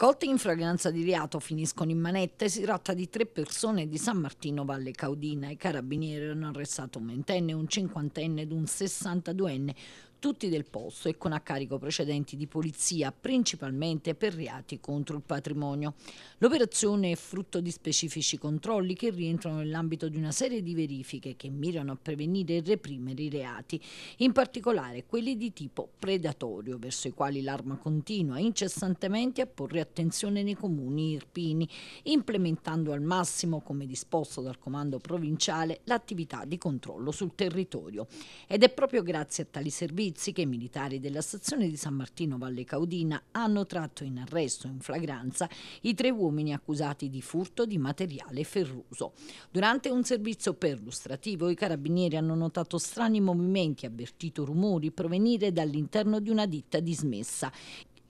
Colti in fragranza di reato finiscono in manette. Si tratta di tre persone di San Martino Valle Caudina. I carabinieri hanno arrestato un ventenne, un cinquantenne ed un sessantaduenne tutti del posto e con a carico precedenti di polizia, principalmente per reati contro il patrimonio. L'operazione è frutto di specifici controlli che rientrano nell'ambito di una serie di verifiche che mirano a prevenire e reprimere i reati, in particolare quelli di tipo predatorio, verso i quali l'arma continua incessantemente a porre attenzione nei comuni irpini, implementando al massimo, come disposto dal comando provinciale, l'attività di controllo sul territorio. Ed è proprio grazie a tali servizi notizie che i militari della stazione di San Martino Valle Caudina hanno tratto in arresto in flagranza i tre uomini accusati di furto di materiale ferruso. Durante un servizio perlustrativo i carabinieri hanno notato strani movimenti, avvertito rumori provenire dall'interno di una ditta dismessa.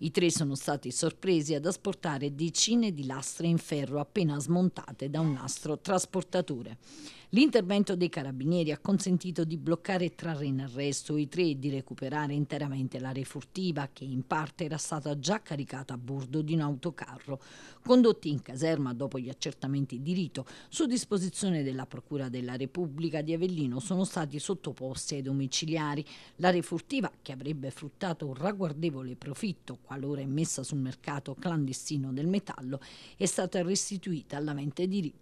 I tre sono stati sorpresi ad asportare decine di lastre in ferro appena smontate da un nastro trasportatore. L'intervento dei carabinieri ha consentito di bloccare e trarre in arresto i tre e di recuperare interamente la refurtiva che in parte era stata già caricata a bordo di un autocarro, condotti in caserma dopo gli accertamenti di rito, su disposizione della Procura della Repubblica di Avellino sono stati sottoposti ai domiciliari. La refurtiva, che avrebbe fruttato un ragguardevole profitto qualora immessa sul mercato clandestino del metallo, è stata restituita alla mente di